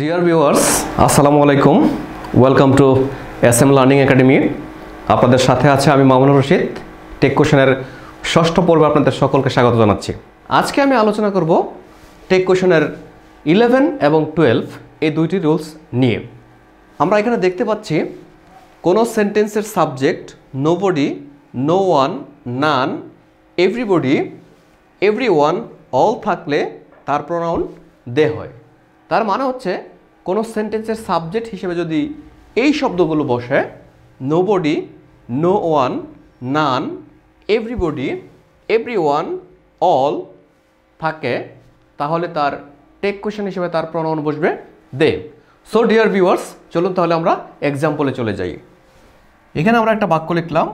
deer viewers আসসালামু আলাইকুম welcome to S M learning academy আপনাদের সাথে আছে আমি মামুনুর রশিদ টেক কোশনের ষষ্ঠ পর্বে আপনাদের সকলকে স্বাগত জানাচ্ছি আজকে আমি আলোচনা করব টেক কোশনের ইলেভেন এবং টুয়েলভ এই দুইটি রুলস নিয়ে আমরা এখানে দেখতে পাচ্ছি কোনো সেন্টেন্সের subject nobody no one none everybody everyone all থাকলে তার প্রোনাউন দে হয় তার মানে হচ্ছে কোনো সেন্টেন্সের সাবজেক্ট হিসেবে যদি এই শব্দগুলো বসে nobody no one none everybody everyone all থাকে তাহলে তার টেক কোয়েশন হিসেবে তার প্রণয়ন বসবে দে সো ডিয়ার ভিউয়ার্স চলুন তাহলে আমরা এক্সাম্পলে চলে যাই এখানে আমরা একটা বাক্য লিখলাম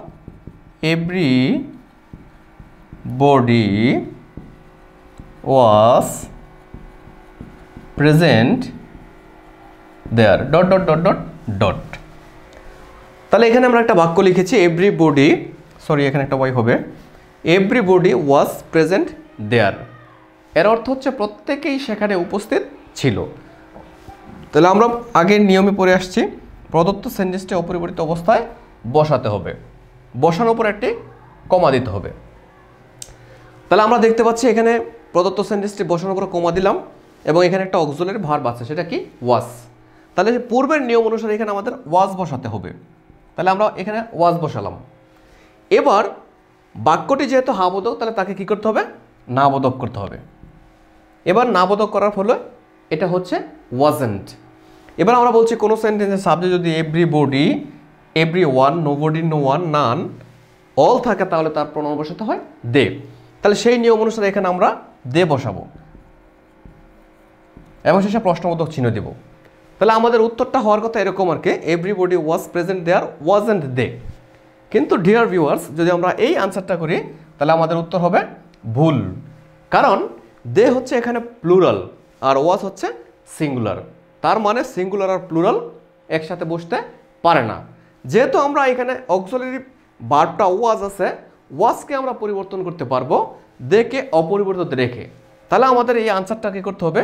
everybody was present there dot dot dot dot dot তাহলে এখানে আমরা একটা বাক্য লিখেছি এভরি বডি সরি এখানে একটা ওয়াই হবে everybody was present there এর অর্থ হচ্ছে প্রত্যেকেই সেখানে উপস্থিত ছিল তাহলে আমরা আগের নিয়মে পড়ে আসছি প্রদত্ত সেন্টেন্সটি অপরিবর্তিত অবস্থায় বসাতে হবে বসানোর উপর একটি কমা দিতে হবে তাহলে আমরা দেখতে পাচ্ছি এখানে প্রদত্ত সেন্টেন্সটি বসানোর উপর কমা দিলাম এবং এখানে একটা অক্সলের ভার্ব আছে সেটা কি ওয়াস তাহলে পূর্বের নিয়ম অনুসারে এখানে আমাদের ওয়াস বসাতে হবে তাহলে আমরা এখানে ওয়াস বসালাম এবার বাক্যটি যেহেতু হাবোধক তাহলে তাকে কি করতে হবে নাবোধক করতে হবে এবার নাবোধক করার ফলে এটা হচ্ছে ওয়াজেন্ট এবার আমরা বলছি কোনো সেন্টেন্সের সাবজেক্ট যদি everybody everyone nobody no one none all থাকে তাহলে তার প্রণাম বসাতে হয় দে তাহলে সেই নিয়ম অনুসারে এখানে আমরা দে বসাবো এবং শেষে প্রশ্নবোধক চিহ্ন দেব তাহলে আমাদের উত্তরটা হওয়ার কথা এরকম আর কি everybody was present there was and they কিন্তু ডিয়ার ভিউয়ার্স যদি আমরা এই আনসারটা করি তাহলে আমাদের উত্তর হবে ভুল কারণ দে হচ্ছে এখানে প্লুরাল আর ওয়াজ হচ্ছে সিঙ্গুলার তার মানে সিঙ্গুলার আর প্লুরাল একসাথে বসতে পারে না যেহেতু আমরা এখানে অক্সলেরি বারটা ওয়াজ আছে ওয়াজকে আমরা পরিবর্তন করতে পারবো দেকে অপরিবর্তিত রেখে তাহলে আমাদের এই আনসারটা কী করতে হবে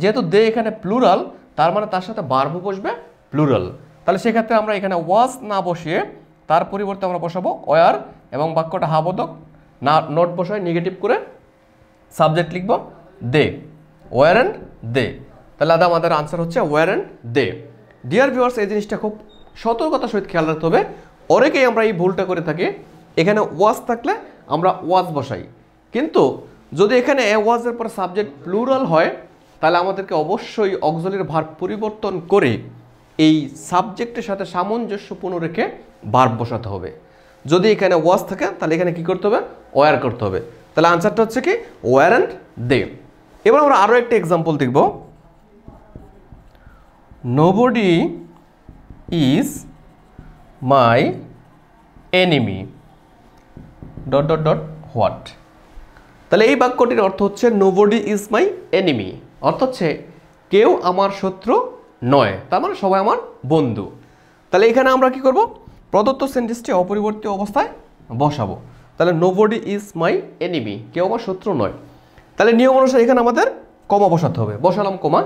যেহেতু দে এখানে প্লুরাল তার মানে তার সাথে বার্ভ বসবে প্লুরাল তাহলে সেক্ষেত্রে আমরা এখানে ওয়াজ না বসিয়ে তার পরিবর্তে আমরা বসাবো ওয়ার এবং বাক্যটা হাবোধক না নোট বসায় নেগেটিভ করে সাবজেক্ট লিখব দে ওয়ার অ্যান্ড দে তাহলে আদা আমাদের আনসার হচ্ছে were and they dear viewers এই জিনিসটা খুব সতর্কতার সহিত খেয়াল রাখতে হবে অনেকেই আমরা এই ভুলটা করে থাকি এখানে ওয়াজ থাকলে আমরা ওয়াজ বসাই কিন্তু যদি এখানে ওয়াজের পর সাবজেক্ট প্লুরাল হয় তাহলে আমাদেরকে অবশ্যই অক্সলের ভার পরিবর্তন করে এই সাবজেক্টের সাথে সামঞ্জস্যপূর্ণ রেখে ভার বসাতে হবে যদি এখানে ওয়াজ থাকে তাহলে এখানে কি করতে হবে ওয়ার করতে হবে তাহলে আনসারটা হচ্ছে কি ওয়ার অ্যান্ড দে এবার আমরা আরও একটা এক্সাম্পল দেখব nobody is my enemy dot dot dot what তাহলে এই বাক্যটির অর্থ হচ্ছে নোবডি ইজ মাই এনিমি অর্থ হচ্ছে কেউ আমার শত্রু নয় তার মানে সবাই আমার বন্ধু তাহলে এখানে আমরা কি করব প্রদত্ত সেন্টেন্সটি অপরিবর্তিত অবস্থায় বসাবো তাহলে নোবডি ইজ মাই এনিমি কেউ আমার শত্রু নয় তাহলে নিয়ম অনুসারে এখানে আমাদের কমা বসাতে হবে বসালাম কমা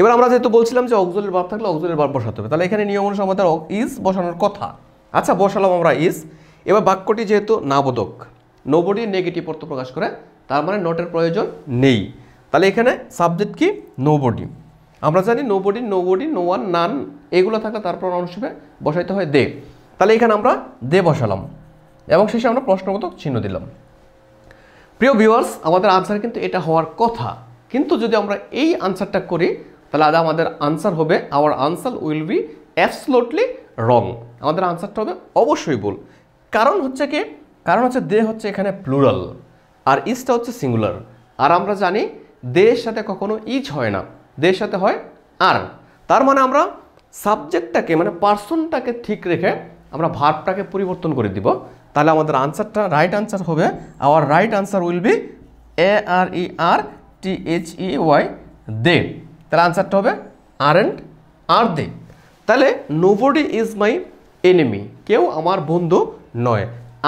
এবার আমরা যেহেতু বলছিলাম যে অকজলের বার থাকলে অকজলের বার বসাতে হবে তাহলে এখানে নিয়ম অনুসারে আমাদের ইজ বসানোর কথা আচ্ছা বসালাম আমরা ইজ এবার বাক্যটি যেহেতু নাবোধক নোবডি নেগেটিভ অর্থ প্রকাশ করে তার মানে নোটের প্রয়োজন নেই তাহলে এখানে সাবজেক্ট কি নো বডি আমরা জানি nobody nobody no one none এগুলো থাকলে তারপর অনুষ্ঠে বসাইতে হয় দে তাহলে এখানে আমরা দে বসালাম এবং শেষে আমরা প্রশ্নগত চিহ্ন দিলাম প্রিয় ভিউয়ার্স আমাদের আনসার কিন্তু এটা হওয়ার কথা কিন্তু যদি আমরা এই আনসারটা করি তাহলে আদা আমাদের আনসার হবে our answer will be absolutely wrong আমাদের আনসারটা হবে অবশ্যই ভুল কারণ হচ্ছে কি কারণ হচ্ছে দে হচ্ছে এখানে প্লুরাল আর ইসটা হচ্ছে সিঙ্গুলার আর আমরা জানি দেশ সাথে কখনো ইচ হয় না দেশ সাথে হয় আর তার মানে আমরা সাবজেক্টটাকে মানে পার্সনটাকে ঠিক রেখে আমরা ভার্বটাকে পরিবর্তন করে দিব তাহলে আমাদের আনসারটা রাইট আনসার হবে our right answer will be A R E R T H E Y they তাহলে আনসারটা হবে আর এন্ড আর দে তাহলে নোবডি ইজ মাই এনিমি কেউ আমার বন্ধু নয়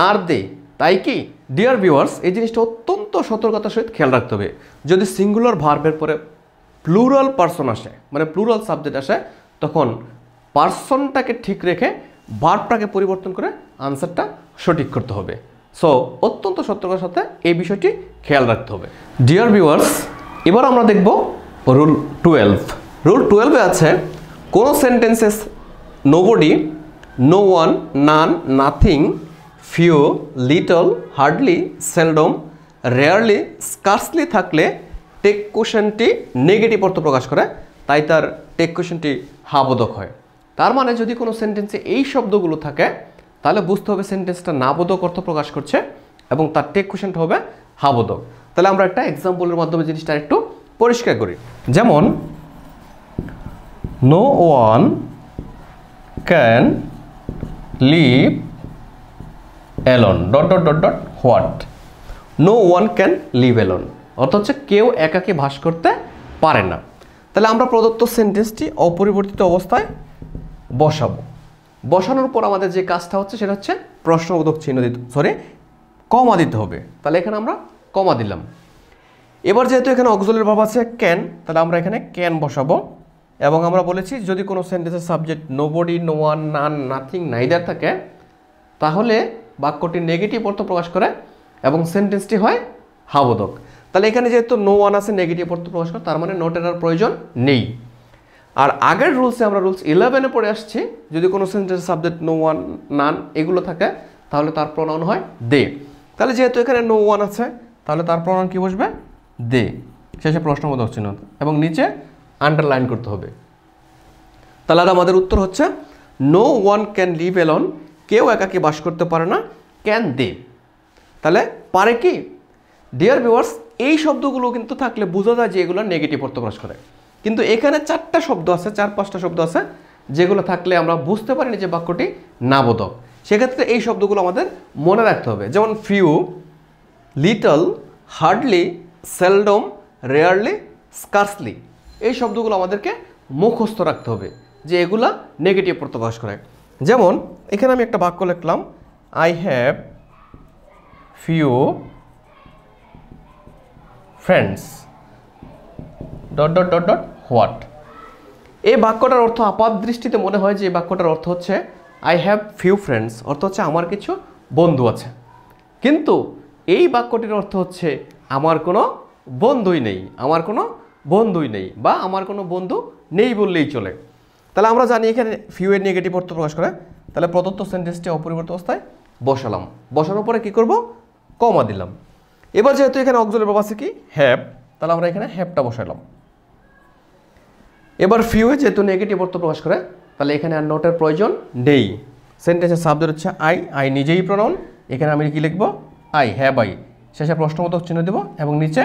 আর দে তাই কি ডিয়ার ভিউয়ার্স এই জিনিসটা অত্যন্ত সতর্কতার সহিত খেয়াল রাখতে হবে যদি সিঙ্গুলার ভার্বের পরে প্লুরাল পার্সন আসে মানে প্লুরাল সাবজেক্ট আসে তখন পার্সনটাকে ঠিক রেখে ভার্বটাকে পরিবর্তন করে আনসারটা সঠিক করতে হবে সো অত্যন্ত সতর্কতার সাথে এই বিষয়টি খেয়াল রাখতে হবে ডিয়ার ভিউয়ার্স এবার আমরা দেখব রুল টুয়েলভ রুল টুয়েলভে আছে কোনো sentences nobody no one none nothing few little hardly seldom rarely scarcely থাকলে টেক কোয়েশনটি নেগেটিভ অর্থ প্রকাশ করে তাই তার টেক কোয়েশনটি হাবোধক হয় তার মানে যদি কোনো সেন্টেন্সে এই শব্দগুলো থাকে তাহলে বুঝতে হবে সেন্টেন্সটা নাবোধক অর্থ প্রকাশ করছে এবং তার টেক কোয়েশনটা হবে হাবোধক তাহলে আমরা একটা এক্সাম্পলের মাধ্যমে জিনিসটা একটু পরিষ্কার করি যেমন no one can live alone dot dot dot dot what no one can live alone অর্থ হচ্ছে কেউ একাকে ভাস করতে পারে না তাহলে আমরা প্রদত্ত সেন্টেন্সটি অপরিবর্তিত অবস্থায় বসাবো বসানোর পর আমাদের যে কাজটা হচ্ছে সেটা হচ্ছে প্রশ্নবোধক চিহ্ন দিতে সরি কমা দিতে হবে তাহলে এখানে আমরা কমা দিলাম এবার যেহেতু এখানে অকজলের ভাব আছে ক্যান তাহলে আমরা এখানে ক্যান বসাবো এবং আমরা বলেছি যদি কোনো সেন্টেন্সের subject nobody no one none nothing neither থাকে তাহলে বাক্যটি নেগেটিভ অর্থ প্রকাশ করে এবং সেন্টেন্সটি হয় হাবোধক তাহলে এখানে যেহেতু নো ওয়ান আছে নেগেটিভ অর্থ প্রকাশ করে তার মানে নোট আর প্রয়োজন নেই আর আগের রুলসে আমরা রুলস ইলেভেনে পড়ে আসছি যদি কোনো sentence subject no one none এগুলো থাকে তাহলে তার প্রণয়ন হয় দে তাহলে যেহেতু এখানে নো ওয়ান আছে তাহলে তার প্রণয়ন কী বসবে দে শেষে প্রশ্নবোধক চিহ্ন এবং নিচে আন্ডারলাইন করতে হবে তাহলে আমাদের উত্তর হচ্ছে no one can live alone কেউ একাকে বাস করতে পারে না ক্যান দে তাহলে পারে কি ডিয়ার ভিওয়ার্স এই শব্দগুলো কিন্তু থাকলে বোঝা যায় যে এগুলো নেগেটিভ অর্থ প্রকাশ করে কিন্তু এখানে চারটা শব্দ আছে চার পাঁচটা শব্দ আছে যেগুলো থাকলে আমরা বুঝতে পারি যে বাক্যটি নাবোধক সেক্ষেত্রে এই শব্দগুলো আমাদের মনে রাখতে হবে যেমন few little hardly seldom rarely scarcely এই শব্দগুলো আমাদেরকে মুখস্থ রাখতে হবে যে এগুলা নেগেটিভ প্রত্যাশ করে যেমন এখানে আমি একটা বাক্য লিখলাম I have few friends dot dot dot dot what এই বাক্যটার অর্থ আপাত দৃষ্টিতে মনে হয় যে এই বাক্যটার অর্থ হচ্ছে আই হ্যাভ ফিউ ফ্রেন্ডস অর্থ হচ্ছে আমার কিছু বন্ধু আছে কিন্তু এই বাক্যটির অর্থ হচ্ছে আমার কোনো বন্ধুই নেই আমার কোনো বন্ধুই নেই বা আমার কোনো বন্ধু নেই বললেই চলে তাহলে আমরা জানি এখানে ফিউ এর নেগেটিভ অর্থ প্রকাশ করে তাহলে প্রদত্ত সেন্টেন্সটি অপরিবর্তিত অবস্থায় বসালাম বসানোর পরে কি করব কমা দিলাম এবার যেহেতু এখানে অক্সলের বাবা আছে কি হ্যাপ তাহলে আমরা এখানে হ্যাপটা বসালাম এবার ফিউ যেহেতু নেগেটিভ অর্থ প্রকাশ করে তাহলে এখানে আর নোটের প্রয়োজন নেই সেন্টেন্সের সাবজেক্ট হচ্ছে আই আই নিজেই প্রণন এখানে আমি কি লিখব আই হ্যাভ আই শেষে প্রশ্নবোধক চিহ্ন দেব এবং নিচে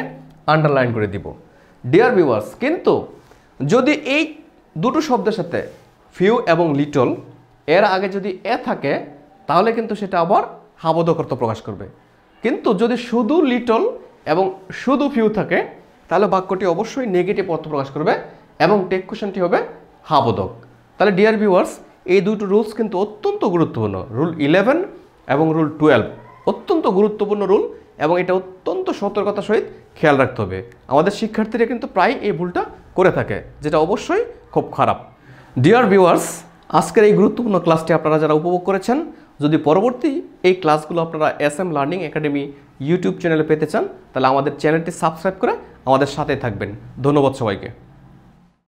আন্ডারলাইন করে দিব ডিয়ার ভিউয়ার্স কিন্তু যদি এই দুটো শব্দের সাথে ফিউ এবং লিটল এর আগে যদি এ থাকে তাহলে কিন্তু সেটা আবার হাবদকর্ত প্রকাশ করবে কিন্তু যদি শুধু লিটল এবং শুধু ফিউ থাকে তাহলে বাক্যটি অবশ্যই নেগেটিভ অর্থ প্রকাশ করবে এবং টেক কোশ্চেনটি হবে হাবদক তাহলে ডিয়ার ভিউয়ার্স এই দুটো রুলস কিন্তু অত্যন্ত গুরুত্বপূর্ণ রুল ইলেভেন এবং রুল টুয়েলভ অত্যন্ত গুরুত্বপূর্ণ রুল এবং এটা অত্যন্ত সতর্কতার সহিত খেয়াল রাখতে হবে আমাদের শিক্ষার্থীরা কিন্তু প্রায় এই ভুলটা করে থাকে যেটা অবশ্যই খুব খারাপ ডিয়ার ভিউয়ার্স আজকের এই গুরুত্বপূর্ণ ক্লাসটি আপনারা যারা উপভোগ করেছেন যদি পরবর্তী এই ক্লাসগুলো আপনারা S M learning academy YouTube চ্যানেলে পেতে চান তাহলে আমাদের চ্যানেলটি সাবস্ক্রাইব করে আমাদের সাথে থাকবেন ধন্যবাদ সবাইকে